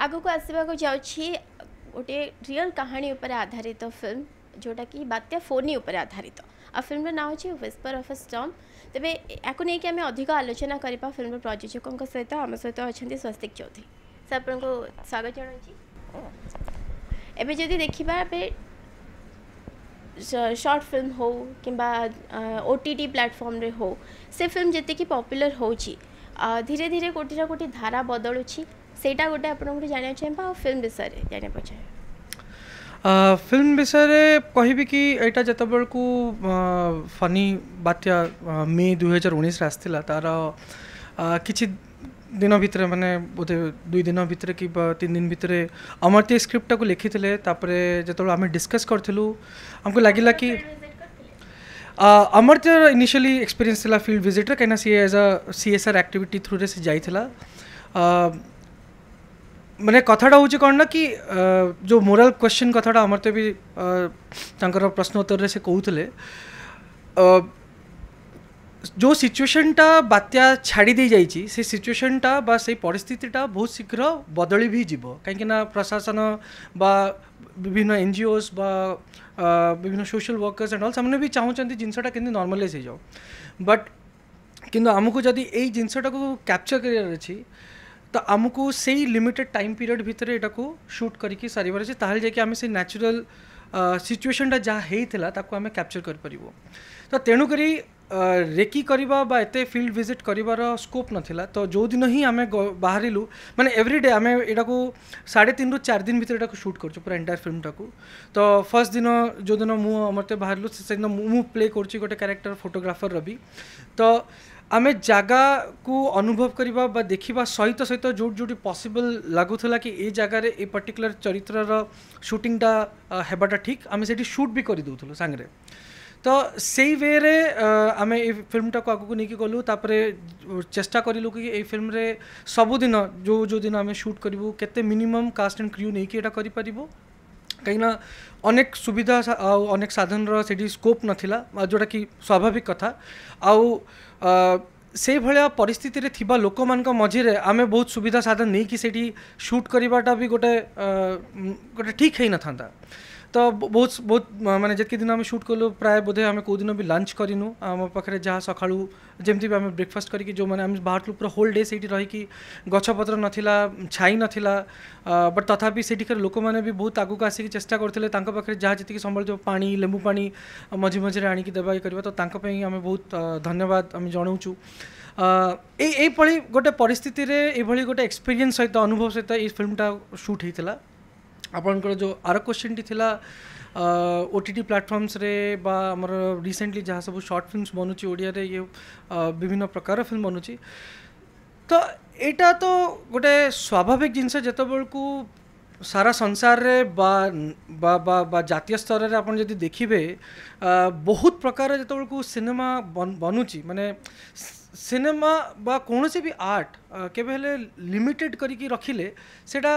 आग को आसवाक जा गोटे रियल कहानी उपर आधारित तो फिल्म जोटा कि बात्या फोनी उपर आधारित तो। आ फिल्म नाँ हूँ विस्पर अफ ए स्टम तेज या नहीं कि आम अधिक आलोचना कर फिल्म प्रयोजकों सहित आम सहित अच्छा स्वस्तिक चौधरी सर आप स्वागत जनाऊँगी एदी देखा शॉर्ट फिल्म हो कि ओटीटी प्लेटफॉर्म रे हो से फिल्म जीत पॉपुलर हो धीरे धीरे कोटी कोटी धारा बदलू ସେଇଟା ଗୋଟେ ଆପଣଙ୍କୁ ଜାଣିବାକୁ ଚାହିଁବା ଆଉ ଫିଲ୍ମ ବିଷୟରେ ଜାଣିବାକୁ ଚାହିଁବା ଫିଲ୍ମ ବିଷୟରେ କହିବି କି ଏଇଟା ଯେତେବେଳକୁ ଫନି ବାତ୍ୟା ମେ ଦୁଇହଜାର ଉଣେଇଶରେ ଆସିଥିଲା ତା'ର କିଛି ଦିନ ଭିତରେ ମାନେ ବୋଧେ ଦୁଇ ଦିନ ଭିତରେ କିମ୍ବା ତିନି ଦିନ ଭିତରେ ଅମର୍ତ୍ୟ ସ୍କ୍ରିପ୍ଟଟାକୁ ଲେଖିଥିଲେ ତାପରେ ଯେତେବେଳେ ଆମେ ଡିସ୍କସ୍ କରିଥିଲୁ ଆମକୁ ଲାଗିଲା କି ଅମର୍ତ୍ୟ ଇନିସିଆଲି ଏକ୍ସପିରିଏନ୍ସ ଥିଲା ଫିଲ୍ଡ ଭିଜିଟ୍ରେ କାହିଁକିନା ସିଏ as a C S R activity ଥ୍ରୁରେ ସେ ଯାଇଥିଲା ମାନେ କଥାଟା ହେଉଛି କ'ଣ ନା କି ଯେଉଁ ମୋରାଲ କ୍ୱେଶ୍ଚିନ୍ କଥାଟା ଆମର ତ ବି ତାଙ୍କର ପ୍ରଶ୍ନ ଉତ୍ତରରେ ସେ କହୁଥିଲେ ଯେଉଁ ସିଚୁଏସନ୍ଟା ବାତ୍ୟା ଛାଡ଼ି ଦେଇଯାଇଛି ସେ ସିଚୁଏସନ୍ଟା ବା ସେଇ ପରିସ୍ଥିତିଟା ବହୁତ ଶୀଘ୍ର ବଦଳି ବି ଯିବ କାହିଁକିନା ପ୍ରଶାସନ ବା ବିଭିନ୍ନ ଏନ୍ ଜି ଓସ୍ ବା ବିଭିନ୍ନ ସୋସିଆଲ ୱାର୍କର୍ସ ଆଣ୍ଡ ଅଲ୍ ସେମାନେ ବି ଚାହୁଁଛନ୍ତି ଜିନିଷଟା କେମିତି ନର୍ମାଲାଇଜ୍ ହେଇଯାଉ ବଟ୍ କିନ୍ତୁ ଆମକୁ ଯଦି ଏଇ ଜିନିଷଟାକୁ କ୍ୟାପଚର୍ କରିବାର ଅଛି ତ ଆମକୁ ସେଇ ଲିମିଟେଡ୍ ଟାଇମ୍ ପିରିୟଡ଼ ଭିତରେ ଏଟାକୁ ସୁଟ୍ କରିକି ସାରିବାର ଅଛି ତାହେଲେ ଯାଇକି ଆମେ ସେଇ ନ୍ୟାଚୁରାଲ ସିଚୁଏସନ୍ଟା ଯାହା ହେଇଥିଲା ତାକୁ ଆମେ କ୍ୟାପଚର୍ କରିପାରିବୁ ତ ତେଣୁକରି ରେକି କରିବା ବା ଏତେ ଫିଲ୍ଡ ଭିଜିଟ୍ କରିବାର ସ୍କୋପ୍ ନଥିଲା ତ ଯେଉଁଦିନ ହିଁ ଆମେ ବାହାରିଲୁ ମାନେ ଏଭ୍ରି ଡେ ଆମେ ଏଇଟାକୁ ସାଢ଼େ ତିନିରୁ ଚାରି ଦିନ ଭିତରେ ଏଟାକୁ ସୁଟ୍ କରୁଛୁ ପୁରା ଏଣ୍ଟାୟାର ଫିଲ୍ମଟାକୁ ତ ଫର୍ଷ୍ଟ ଦିନ ଯେଉଁଦିନ ମୁଁ ଅମର୍ତ୍ୟ ବାହାରିଲୁ ସେଦିନ ମୁଁ ପ୍ଲେ କରୁଛି ଗୋଟେ କ୍ୟାରେକ୍ଟର ଫଟୋଗ୍ରାଫର ରବି ତ ଆମେ ଜାଗାକୁ ଅନୁଭବ କରିବା ବା ଦେଖିବା ସହିତ ସହିତ ଯେଉଁଠି ଯେଉଁଠି ପସିବଲ୍ ଲାଗୁଥିଲା କି ଏ ଜାଗାରେ ଏ ପର୍ଟିକୁଲାର ଚରିତ୍ରର ସୁଟିଂଟା ହେବାଟା ଠିକ୍ ଆମେ ସେଠି ସୁଟ୍ ବି କରିଦେଉଥିଲୁ ସାଙ୍ଗରେ ତ ସେଇ ୱେରେ ଆମେ ଏ ଫିଲ୍ମଟାକୁ ଆଗକୁ ନେଇକି ଗଲୁ ତାପରେ ଚେଷ୍ଟା କରିଲୁ କି ଏଇ ଫିଲ୍ମରେ ସବୁଦିନ ଯେଉଁ ଯେଉଁ ଦିନ ଆମେ ସୁଟ୍ କରିବୁ କେତେ ମିନିମମ୍ କାଷ୍ଟ ଆଣ୍ଡ କ୍ରିୟୁ ନେଇକି ଏଇଟା କରିପାରିବୁ କାହିଁକିନା ଅନେକ ସୁବିଧା ଆଉ ଅନେକ ସାଧନର ସେଠି ସ୍କୋପ୍ ନଥିଲା ଯେଉଁଟାକି ସ୍ୱାଭାବିକ କଥା ଆଉ ସେଇଭଳିଆ ପରିସ୍ଥିତିରେ ଥିବା ଲୋକମାନଙ୍କ ମଝିରେ ଆମେ ବହୁତ ସୁବିଧା ସାଧନ ନେଇକି ସେଇଠି ସୁଟ୍ କରିବାଟା ବି ଗୋଟେ ଗୋଟେ ଠିକ୍ ହେଇନଥାନ୍ତା ତ ବହୁତ ବହୁତ ମାନେ ଯେତିକି ଦିନ ଆମେ ସୁଟ୍ କଲୁ ପ୍ରାୟ ବୋଧେ ଆମେ କେଉଁ ଦିନ ବି ଲଞ୍ଚ କରିନୁ ଆମ ପାଖରେ ଯାହା ସକାଳୁ ଯେମିତି ବି ଆମେ ବ୍ରେକଫାଷ୍ଟ କରିକି ଯେଉଁମାନେ ଆମେ ବାହାରୁଥିଲୁ ପୁରା ହୋଲ୍ ଡେ ସେଇଠି ରହିକି ଗଛପତ୍ର ନଥିଲା ଛାଇ ନଥିଲା ବଟ୍ ତଥାପି ସେଠିକାର ଲୋକମାନେ ବି ବହୁତ ଆଗକୁ ଆସିକି ଚେଷ୍ଟା କରୁଥିଲେ ତାଙ୍କ ପାଖରେ ଯାହା ଯେତିକି ସମ୍ବଳିତ ପାଣି ଲେମ୍ବୁ ପାଣି ମଝି ମଝିରେ ଆଣିକି ଦେବା ଇଏ କରିବା ତ ତାଙ୍କ ପାଇଁ ଆମେ ବହୁତ ଧନ୍ୟବାଦ ଆମେ ଜଣାଉଛୁ ଏଇ ଏଇଭଳି ଗୋଟେ ପରିସ୍ଥିତିରେ ଏଇଭଳି ଗୋଟେ ଏକ୍ସପିରିଏନ୍ସ ସହିତ ଅନୁଭବ ସହିତ ଏଇ ଫିଲ୍ମଟା ସୁଟ୍ ହେଇଥିଲା ଆପଣଙ୍କର ଯେଉଁ ଆର କ୍ୱେଶ୍ଚିନ୍ଟି ଥିଲା ଓ ଟି ଟି ପ୍ଲାଟଫର୍ମସରେ ବା ଆମର ରିସେଣ୍ଟଲି ଯାହା ସବୁ ସର୍ଟ ଫିଲ୍ମସ୍ ବନୁଛି ଓଡ଼ିଆରେ ଇଏ ବିଭିନ୍ନ ପ୍ରକାର ଫିଲ୍ମ ବନୁଛି ତ ଏଇଟା ତ ଗୋଟେ ସ୍ୱାଭାବିକ ଜିନିଷ ଯେତେବେଳକୁ ସାରା ସଂସାରରେ ବା ବା ବା ବା ଜାତୀୟ ସ୍ତରରେ ଆପଣ ଯଦି ଦେଖିବେ ବହୁତ ପ୍ରକାର ଯେତେବେଳକୁ ସିନେମା ବନୁଛି ମାନେ ସିନେମା ବା କୌଣସି ବି ଆର୍ଟ କେବେ ହେଲେ ଲିମିଟେଡ଼ କରିକି ରଖିଲେ ସେଇଟା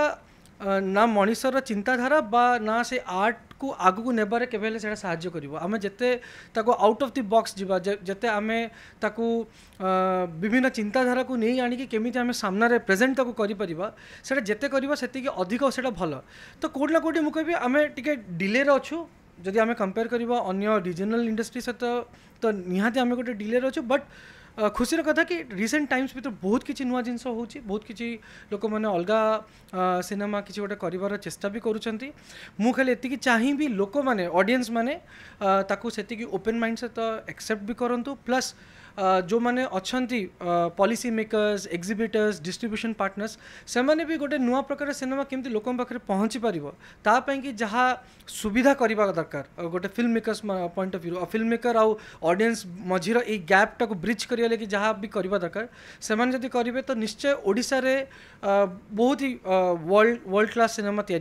ना मनिषर चिंताधारा बा ना से आर्ट को आग को नेबार के साय कर आम जिते आउट ऑफ़ दि बॉक्स जी जिते आम विभिन्न चिंताधारा को नहीं आणिक केमी आम सामन प्रेजेट करते अधिक से भल तो कौटना कौटी मुझे कहि आम टे डिले अच्छु जदि आम कंपेयर कर डिजनाल इंडस्ट्री सहित तो निहां आम गोटे डिले अच्छा बट खुसीର কথা কি রিসেন্ট টাইমস বিতো বহুত কিচি নুয়া জিনস হোচি বহুত কিচি লোক মানে আলগা সিনেমা কিচি ওটা করিবার চেষ্টা বি করুচନ୍ତି মু খালি এত কি চাইহি বি লোক মানে অডিয়েন্স মানে তাকু সেটি কি ওপেন মাইন্ডে তো অ্যাকসেপ্ট বি করন্তু প্লাস जो मैंने अच्छा policy makers exhibitors distribution partners से भी गोटे नुआ प्रकार सिनेमा केमी लोक पाखे पहुँची पार ताकि जहाँ सुविधा करवा दरकार गोटे film makers point of view film maker आउ ऑडियंस मझीर ये गैप्टा को ब्रिज करिया लगे जहाँ भी करवा दरकार से करेंगे तो निश्चय ओडा बहुत ही वर्ल्ड वर्ल्ड क्लास सिनेमा या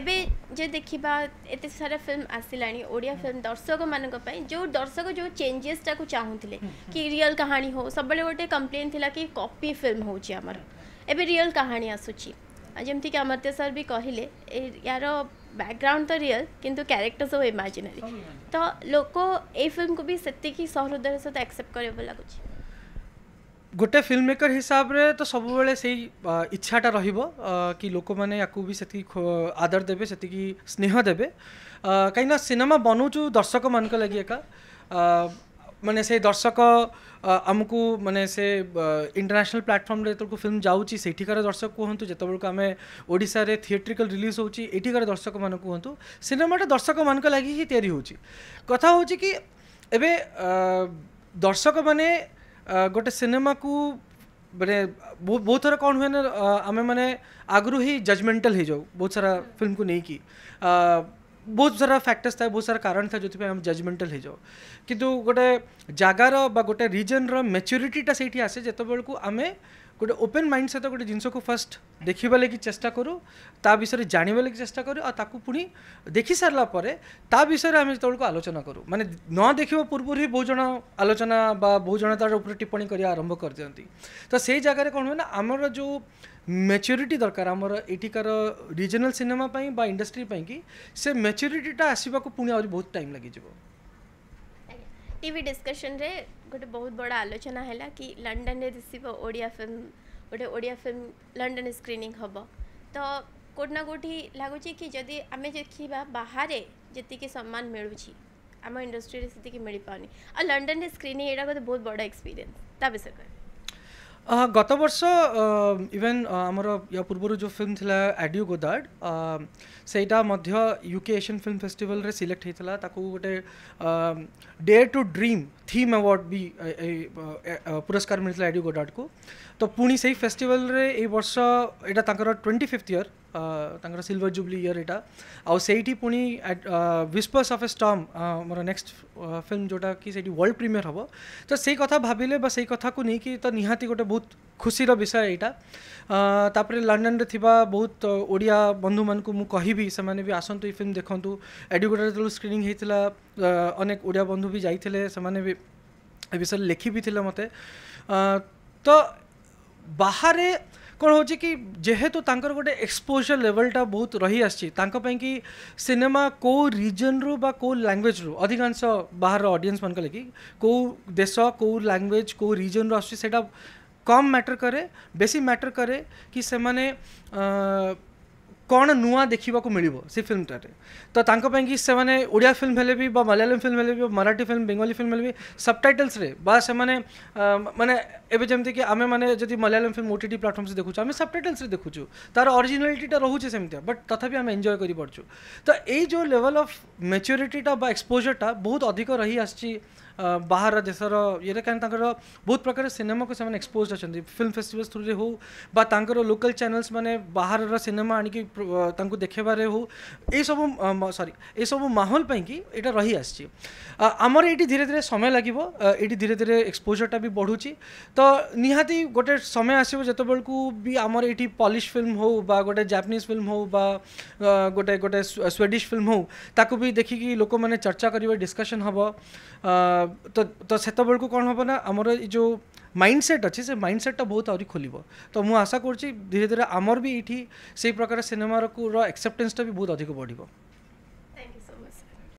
ଏବେ ଯେ ଦେଖିବା ଏତେ ସାରା ଫିଲ୍ମ ଆସିଲାଣି ଓଡ଼ିଆ ଫିଲ୍ମ ଦର୍ଶକମାନଙ୍କ ପାଇଁ ଯେଉଁ ଦର୍ଶକ ଯେଉଁ ଚେଞ୍ଜେସ୍ଟାକୁ ଚାହୁଁଥିଲେ କି ରିଅଲ୍ କାହାଣୀ ହେଉ ସବୁବେଳେ ଗୋଟେ କମ୍ପ୍ଲେନ୍ ଥିଲା କି କପି ଫିଲ୍ମ ହେଉଛି ଆମର ଏବେ ରିଅଲ୍ କାହାଣୀ ଆସୁଛି ଯେମିତିକି ଅମର୍ତ୍ୟ ସାର୍ ବି କହିଲେ ୟାର ବ୍ୟାକଗ୍ରାଉଣ୍ଡ ତ ରିଅଲ୍ କିନ୍ତୁ କ୍ୟାରେକ୍ଟର ସବୁ ଇମାଜିନାରୀ ତ ଲୋକ ଏଇ ଫିଲ୍ମକୁ ବି ସେତିକି ସହୃଦୟର ସହିତ ଆକ୍ସେପ୍ଟ କରିବ ଲାଗୁଛି ଗୋଟେ ଫିଲ୍ମ ମେକର ହିସାବରେ ତ ସବୁବେଳେ ସେଇ ଇଚ୍ଛାଟା ରହିବ କି ଲୋକମାନେ ୟାକୁ ବି ସେତିକି ଆଦର ଦେବେ ସେତିକି ସ୍ନେହ ଦେବେ କାହିଁକିନା ସିନେମା ବନାଉଛୁ ଦର୍ଶକମାନଙ୍କ ଲାଗି ଏକା ମାନେ ସେ ଦର୍ଶକ ଆମକୁ ମାନେ ସେ ଇଣ୍ଟରନ୍ୟାସନାଲ୍ ପ୍ଲାଟଫର୍ମରେ ଯେତେବେଳକୁ ଫିଲ୍ମ ଯାଉଛି ସେଠିକାର ଦର୍ଶକ କୁହନ୍ତୁ ଯେତେବେଳକୁ ଆମେ ଓଡ଼ିଶାରେ ଥିଏଟ୍ରିକାଲ୍ ରିଲିଜ୍ ହେଉଛି ଏଠିକାର ଦର୍ଶକମାନଙ୍କୁ କୁହନ୍ତୁ ସିନେମାଟା ଦର୍ଶକମାନଙ୍କ ଲାଗି ହିଁ ତିଆରି ହେଉଛି କଥା ହେଉଛି କି ଏବେ ଦର୍ଶକମାନେ ଗୋଟେ ସିନେମାକୁ ମାନେ ବହୁତ ଥର କ'ଣ ହୁଏ ନା ଆମେମାନେ ଆଗରୁ ହିଁ ଜଜମେଣ୍ଟାଲ୍ ହେଇଯାଉ ବହୁତ ସାରା ଫିଲ୍ମକୁ ନେଇକି ବହୁତ ସାରା ଫ୍ୟାକ୍ଟର୍ସ ଥାଏ ବହୁତ ସାରା କାରଣ ଥାଏ ଯେଉଁଥିପାଇଁ ଆମେ ଜଜମେଣ୍ଟାଲ୍ ହେଇଯାଉ କିନ୍ତୁ ଗୋଟେ ଜାଗାର ବା ଗୋଟେ ରିଜନ୍ର ମେଚ୍ୟୁରିଟିଟା ସେଇଠି ଆସେ ଯେତେବେଳକୁ ଆମେ ଗୋଟେ ଓପେନ୍ ମାଇଣ୍ଡ ସହିତ ଗୋଟେ ଜିନିଷକୁ ଫାର୍ଷ୍ଟ ଦେଖିବା ଲାଗି ଚେଷ୍ଟା କରୁ ତା ବିଷୟରେ ଜାଣିବା ଲାଗି ଚେଷ୍ଟା କରୁ ଆଉ ତାକୁ ପୁଣି ଦେଖିସାରିଲା ପରେ ତା ବିଷୟରେ ଆମେ ଯେତେବେଳକୁ ଆଲୋଚନା କରୁ ମାନେ ନ ଦେଖିବା ପୂର୍ବରୁ ହିଁ ବହୁ ଜଣ ଆଲୋଚନା ବା ବହୁ ଜଣ ତା'ର ଉପରେ ଟିପ୍ପଣୀ କରିବା ଆରମ୍ଭ କରିଦିଅନ୍ତି ତ ସେଇ ଜାଗାରେ କ'ଣ ହୁଏ ନା ଆମର ଯେଉଁ ମ୍ୟାଚୁରିଟି ଦରକାର ଆମର ଏଠିକାର ରିଜନାଲ୍ ସିନେମା ପାଇଁ ବା ଇଣ୍ଡଷ୍ଟ୍ରି ପାଇଁକି ସେ ମ୍ୟାଚୁରିଟିଟା ଆସିବାକୁ ପୁଣି ଆହୁରି ବହୁତ ଟାଇମ୍ ଲାଗିଯିବ ଟିଭି ଡିସ୍କସନ୍ରେ ଗୋଟେ ବହୁତ ବଡ଼ ଆଲୋଚନା ହେଲା କି ଲଣ୍ଡନରେ ରିସିଭ୍ ଓଡ଼ିଆ ଫିଲ୍ମ ଗୋଟେ ଓଡ଼ିଆ ଫିଲ୍ମ ଲଣ୍ଡନ ସ୍କ୍ରିନିଂ ହେବ ତ କେଉଁଠି ନା କେଉଁଠି ଲାଗୁଛି କି ଯଦି ଆମେ ଦେଖିବା ବାହାରେ ଯେତିକି ସମ୍ମାନ ମିଳୁଛି ଆମ ଇଣ୍ଡଷ୍ଟ୍ରିରେ ସେତିକି ମିଳିପାରୁନି ଆଉ ଲଣ୍ଡନରେ ସ୍କ୍ରିନିଂ ଏଇଟା ଗୋଟେ ବହୁତ ବଡ଼ ଏକ୍ସପିରିଏନ୍ସ ତା ବିଷୟରେ गत वर्ष इवेन आम या पूर्व जो फिल्म थी आडियो गोदार्ड से यूके एशियन फिल्म फेस्टिवल रे सिलेक्ट होता गोटे dare to dream theme award भी पुरस्कार मिलता आडियो गोदार्ड को तो पुणी से ही फेस्टिवल रे ये वर्ष यहाँ ट्वेंटी फिफ्थ इयर तर सिल्वर जुबली ईयर यहाँ आउ से पुणी विस्पर्स ऑफ ए स्टम मोर नेक्स्ट फिल्म जोटा कि वर्ल्ड प्रीमियर हम तो से कथा भाविले से कथ को लेकिन तो निहाती गोटे बहुत खुशी विषय यहाँ तापर लंडन रे थोड़ा बहुत ओडिया बंधु मानक मुझी से आसतु ये फिल्म देखु एडुकेटर तो स्क्रीनिंग होता अनेक ओडिया बंधु भी जाते से विषय लिखि भी थे मत तो बाहर कौन हो कि जेहेतु तो गोटे एक्सपोजर लेवलटा बहुत रही आई कि सिनेमा कौ रिजन रु कौ लांगुएज रु अधिकांश बाहर अडियंस मान लगी कौ देश कौ लांगुएज कौ रिजन रु आसा कम मैटर करे बेसी मैटर करे कि से मैंने कौन नुआ देखा फिल्म फिल्मटे तो कि से मैंने ओडिया फिल्म हेले भी मलयालम फिल्म हेले भी मराठी फिल्म बेंगली फिल्म हेले भी सब टाइटल्स से मैंने मैंने एवं जमी कि आम मैंने जब Malayalam film OTT platform से देखु आम सब टाइटल्स देखु तार अरिजिनालीटा रोचे सेम बट तथा आम एंजय कर पार्छू तो ये लेवल अफ मेच्योरीटा एक्सपोजरटा बहुत अधिक रही आ बाहर देशर ये कहीं बहुत प्रकार सिनेमा को एक्सपोज अच्छा फिल्म फेस्टिवल थ्रु से हो लोकल चैनल्स मैंने बाहर सिनेमा आणिकी देखेबारे हो सब सरी ये सब माहौल ये रही आसमर ये धीरे धीरे समय लगे ये धीरे धीरे एक्सपोजरटा भी बढ़ुची तो निहाती गोटे समय आसो जो भी आम ये पलिश फिल्म हो गोटे जापानीज फिल्म हो गए गोटे स्वेडिश फिल्म हो ताकू भी देखिकी लोक मैंने चर्चा करेंगे डिस्कसन हम तो तो बेलू कौन हम ना आम जो माइंड सेट अच्छे से माइंड सेटा तो बहुत आहरी खोल तो मुझे आशा करमर भी ये प्रकार सिनेमार एक्सेप्टेन्सटा भी बहुत अधिक बढ़